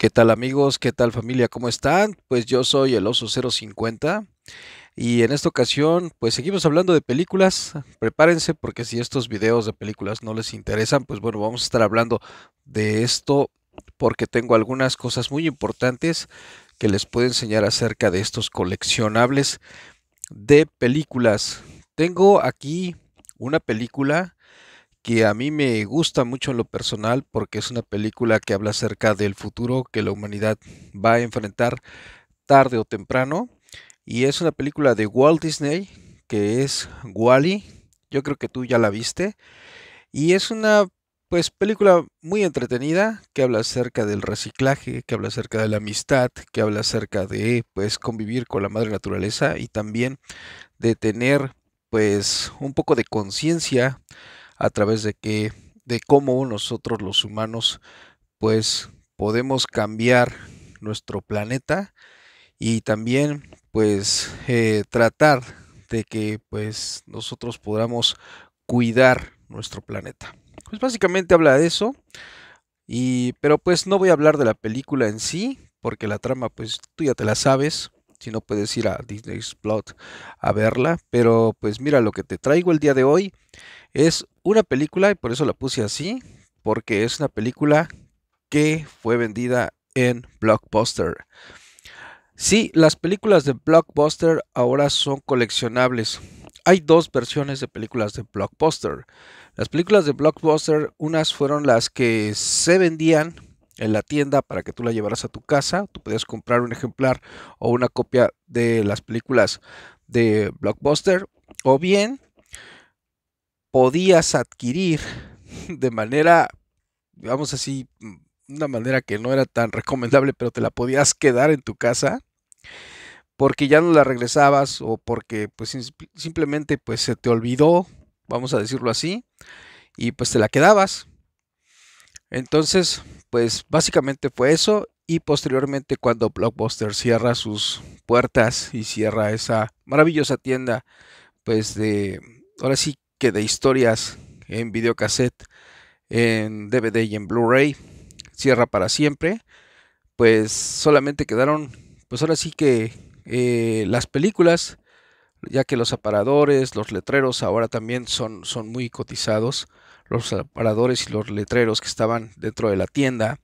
¿Qué tal amigos? ¿Qué tal familia? ¿Cómo están? Pues yo soy el Oso 050 y en esta ocasión pues seguimos hablando de películas. Prepárense porque si estos videos de películas no les interesan, pues bueno, vamos a estar hablando de esto porque tengo algunas cosas muy importantes que les puedo enseñar acerca de estos coleccionables de películas. Tengo aquí una película que a mí me gusta mucho en lo personal porque es una película que habla acerca del futuro que la humanidad va a enfrentar tarde o temprano. Y es una película de Walt Disney que es Wally. Yo creo que tú ya la viste. Y es una pues película muy entretenida que habla acerca del reciclaje, que habla acerca de la amistad, que habla acerca de pues convivir con la madre naturaleza y también de tener pues un poco de conciencia a través de que de cómo nosotros los humanos pues podemos cambiar nuestro planeta y también pues eh, tratar de que pues nosotros podamos cuidar nuestro planeta. Pues básicamente habla de eso y pero pues no voy a hablar de la película en sí porque la trama pues tú ya te la sabes, si no puedes ir a Disney Plot a verla, pero pues mira lo que te traigo el día de hoy es una película, y por eso la puse así, porque es una película que fue vendida en Blockbuster. Sí, las películas de Blockbuster ahora son coleccionables. Hay dos versiones de películas de Blockbuster. Las películas de Blockbuster, unas fueron las que se vendían en la tienda para que tú la llevaras a tu casa. Tú podías comprar un ejemplar o una copia de las películas de Blockbuster. O bien podías adquirir de manera, vamos así, una manera que no era tan recomendable, pero te la podías quedar en tu casa porque ya no la regresabas o porque pues simplemente pues se te olvidó, vamos a decirlo así, y pues te la quedabas. Entonces, pues básicamente fue eso y posteriormente cuando Blockbuster cierra sus puertas y cierra esa maravillosa tienda, pues de, ahora sí que de historias en videocassette, en DVD y en Blu-ray, cierra para siempre, pues solamente quedaron, pues ahora sí que eh, las películas, ya que los aparadores, los letreros ahora también son, son muy cotizados, los aparadores y los letreros que estaban dentro de la tienda,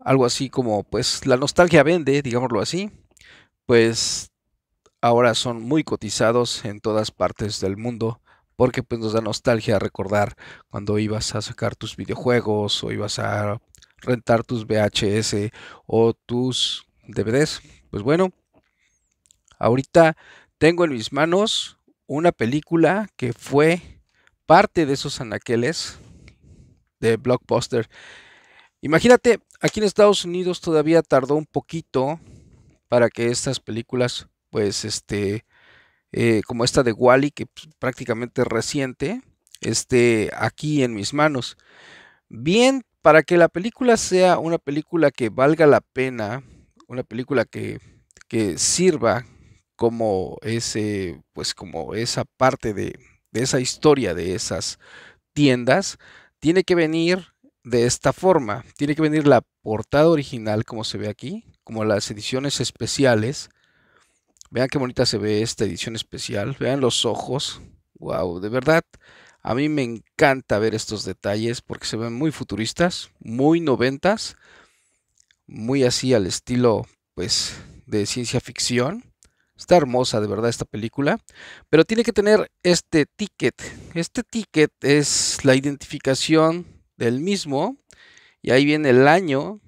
algo así como pues la nostalgia vende, digámoslo así, pues ahora son muy cotizados en todas partes del mundo porque pues nos da nostalgia recordar cuando ibas a sacar tus videojuegos o ibas a rentar tus VHS o tus DVDs. Pues bueno, ahorita tengo en mis manos una película que fue parte de esos anaqueles de Blockbuster. Imagínate, aquí en Estados Unidos todavía tardó un poquito para que estas películas pues este eh, como esta de Wally, que pues, prácticamente prácticamente reciente, esté aquí en mis manos. Bien, para que la película sea una película que valga la pena, una película que, sirva como ese, pues como esa parte de esa historia de esas tiendas, tiene que venir de esta forma. Tiene que venir la portada original, como se ve aquí, como las ediciones especiales, Vean qué bonita se ve esta edición especial. Vean los ojos. Wow, de verdad. A mí me encanta ver estos detalles porque se ven muy futuristas, muy noventas, muy así al estilo, pues, de ciencia ficción. Está hermosa de verdad esta película, pero tiene que tener este ticket. Este ticket es la identificación del mismo y ahí viene el año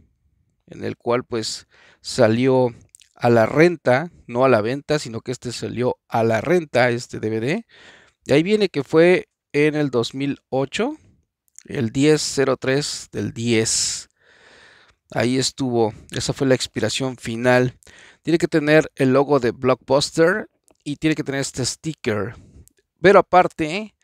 en el cual pues salió a la renta, no a la venta, sino que este salió a la renta, este DVD. Y ahí viene que fue en el 2008, el 1003 del 10. Ahí estuvo, esa fue la expiración final. Tiene que tener el logo de Blockbuster y tiene que tener este sticker. Pero aparte,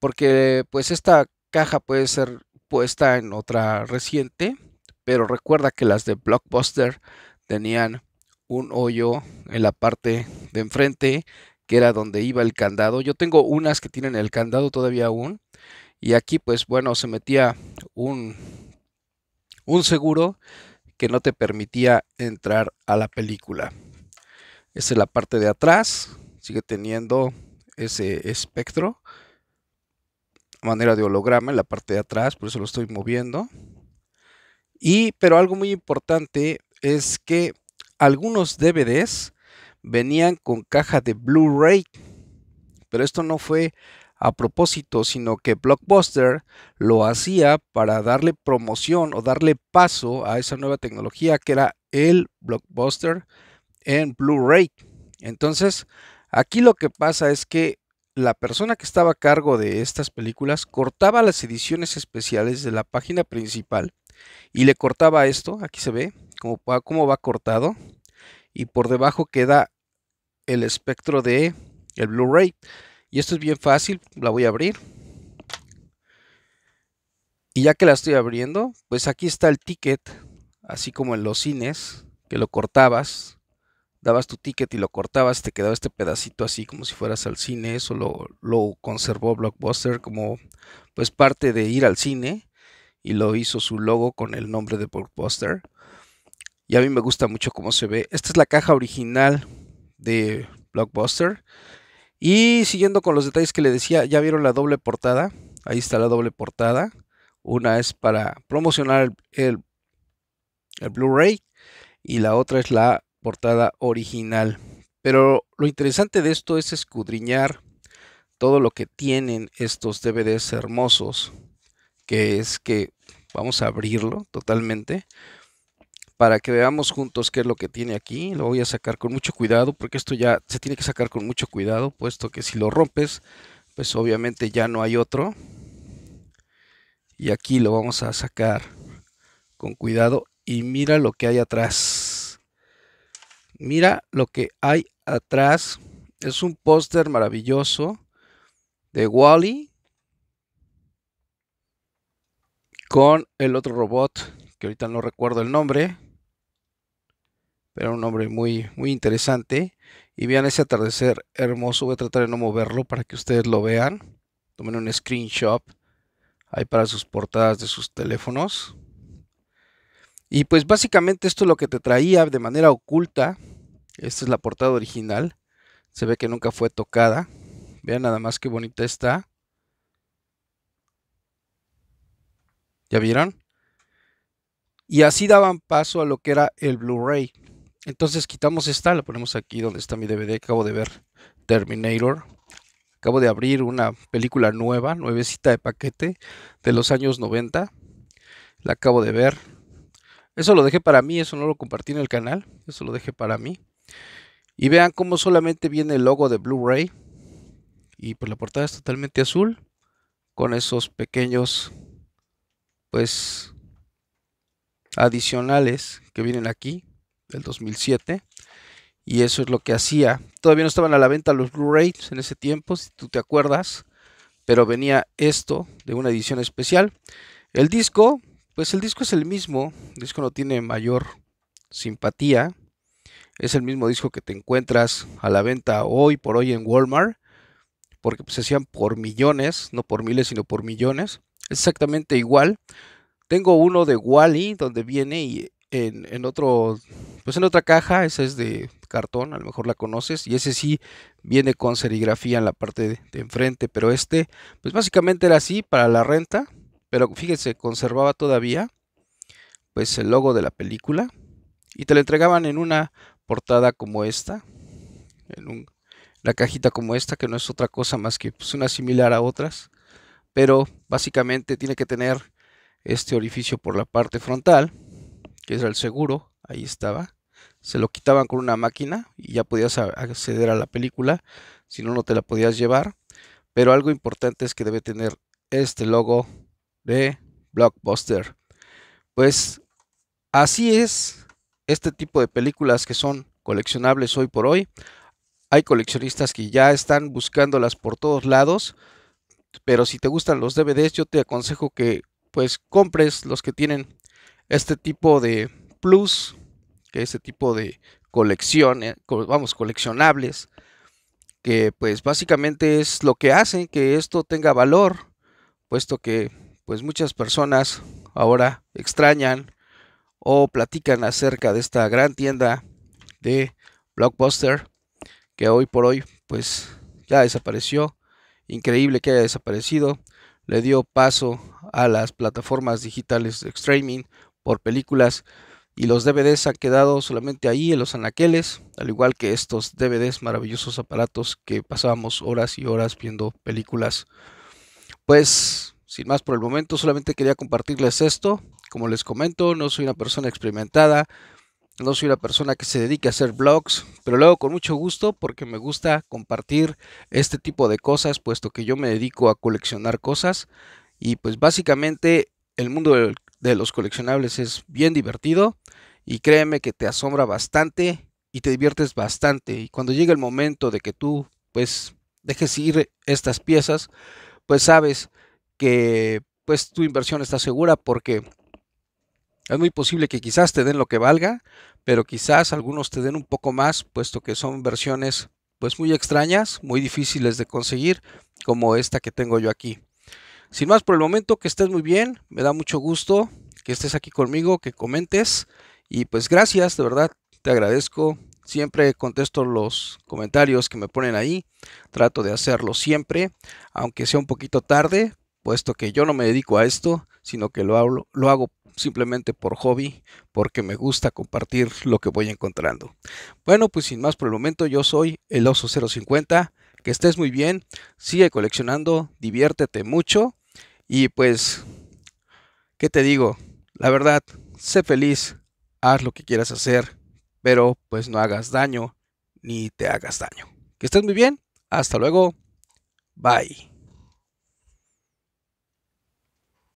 porque pues esta caja puede ser puesta en otra reciente, pero recuerda que las de Blockbuster tenían un hoyo en la parte de enfrente, que era donde iba el candado. Yo tengo unas que tienen el candado todavía aún. Y aquí, pues bueno, se metía un, un seguro que no te permitía entrar a la película. Esa es la parte de atrás. Sigue teniendo ese espectro. Manera de holograma en la parte de atrás, por eso lo estoy moviendo. Y, pero algo muy importante es que algunos DVDs venían con caja de Blu-ray, pero esto no fue a propósito, sino que Blockbuster lo hacía para darle promoción o darle paso a esa nueva tecnología que era el Blockbuster en Blu-ray. Entonces, aquí lo que pasa es que la persona que estaba a cargo de estas películas cortaba las ediciones especiales de la página principal y le cortaba esto, aquí se ve, como va, cortado. Y por debajo queda el espectro de el Blu-ray. Y esto es bien fácil, la voy a abrir. Y ya que la estoy abriendo, pues aquí está el ticket, así como en los cines, que lo cortabas, dabas tu ticket y lo cortabas, te quedaba este pedacito así como si fueras al cine, eso lo, lo conservó Blockbuster como pues parte de ir al cine y lo hizo su logo con el nombre de Blockbuster y a mí me gusta mucho cómo se ve. Esta es la caja original de Blockbuster. Y siguiendo con los detalles que le decía, ya vieron la doble portada. Ahí está la doble portada. Una es para promocionar el, el, Blu-ray y la otra es la portada original. Pero lo interesante de esto es escudriñar todo lo que tienen estos DVDs hermosos, que es que vamos a abrirlo totalmente para que veamos juntos qué es lo que tiene aquí. Lo voy a sacar con mucho cuidado porque esto ya se tiene que sacar con mucho cuidado, puesto que si lo rompes, pues obviamente ya no hay otro. Y aquí lo vamos a sacar con cuidado y mira lo que hay atrás. Mira lo que hay atrás. Es un póster maravilloso de Wally -E con el otro robot que ahorita no recuerdo el nombre. Era un hombre muy, muy interesante. Y vean ese atardecer hermoso. Voy a tratar de no moverlo para que ustedes lo vean. Tomen un screenshot ahí para sus portadas de sus teléfonos. Y pues básicamente esto es lo que te traía de manera oculta. Esta es la portada original. Se ve que nunca fue tocada. Vean nada más qué bonita está. ¿Ya vieron? Y así daban paso a lo que era el Blu-ray. Entonces quitamos esta, la ponemos aquí donde está mi DVD. Acabo de ver Terminator. Acabo de abrir una película nueva, nuevecita de paquete, de los años 90. La acabo de ver. Eso lo dejé para mí, eso no lo compartí en el canal. Eso lo dejé para mí. Y vean cómo solamente viene el logo de Blu-ray. Y pues la portada es totalmente azul. Con esos pequeños, pues, adicionales que vienen aquí del 2007. Y eso es lo que hacía. Todavía no estaban a la venta los Blu-rays en ese tiempo, si tú te acuerdas. Pero venía esto de una edición especial. El disco, pues el disco es el mismo. El disco no tiene mayor simpatía. Es el mismo disco que te encuentras a la venta hoy por hoy en Walmart. Porque pues, se hacían por millones, no por miles, sino por millones. Exactamente igual. Tengo uno de Wally, donde viene y en, otro, pues en otra caja, esa es de cartón, a lo mejor la conoces, y ese sí viene con serigrafía en la parte de, enfrente, pero este, pues básicamente era así para la renta, pero fíjense, conservaba todavía, pues el logo de la película, y te lo entregaban en una portada como esta, en un, la cajita como esta, que no es otra cosa más que pues, una similar a otras, pero básicamente tiene que tener este orificio por la parte frontal, que era el seguro, ahí estaba. Se lo quitaban con una máquina y ya podías acceder a la película, si no, no te la podías llevar. Pero algo importante es que debe tener este logo de Blockbuster. Pues así es este tipo de películas que son coleccionables hoy por hoy. Hay coleccionistas que ya están buscándolas por todos lados, pero si te gustan los DVDs, yo te aconsejo que pues compres los que tienen este tipo de plus, que este tipo de colecciones, vamos, coleccionables, que pues básicamente es lo que hace que esto tenga valor, puesto que pues muchas personas ahora extrañan o platican acerca de esta gran tienda de Blockbuster que hoy por hoy pues ya desapareció, increíble que haya desaparecido, le dio paso a las plataformas digitales de streaming por películas y los DVDs han quedado solamente ahí en los anaqueles, al igual que estos DVDs, maravillosos aparatos que pasábamos horas y horas viendo películas. Pues, sin más por el momento, solamente quería compartirles esto. Como les comento, no soy una persona experimentada, no soy una persona que se dedique a hacer vlogs, pero lo hago con mucho gusto porque me gusta compartir este tipo de cosas, puesto que yo me dedico a coleccionar cosas. Y pues básicamente el mundo del de los coleccionables es bien divertido y créeme que te asombra bastante y te diviertes bastante. Y cuando llega el momento de que tú, pues, dejes ir estas piezas, pues sabes que, pues, tu inversión está segura porque es muy posible que quizás te den lo que valga, pero quizás algunos te den un poco más, puesto que son versiones, pues, muy extrañas, muy difíciles de conseguir, como esta que tengo yo aquí. Sin más por el momento, que estés muy bien, me da mucho gusto que estés aquí conmigo, que comentes y pues gracias, de verdad, te agradezco. Siempre contesto los comentarios que me ponen ahí, trato de hacerlo siempre, aunque sea un poquito tarde, puesto que yo no me dedico a esto, sino que lo hago, simplemente por hobby, porque me gusta compartir lo que voy encontrando. Bueno, pues sin más por el momento, yo soy el Oso 050, que estés muy bien, sigue coleccionando, diviértete mucho y pues, ¿qué te digo? La verdad, sé feliz, haz lo que quieras hacer, pero pues no hagas daño ni te hagas daño. Que estés muy bien, hasta luego, bye.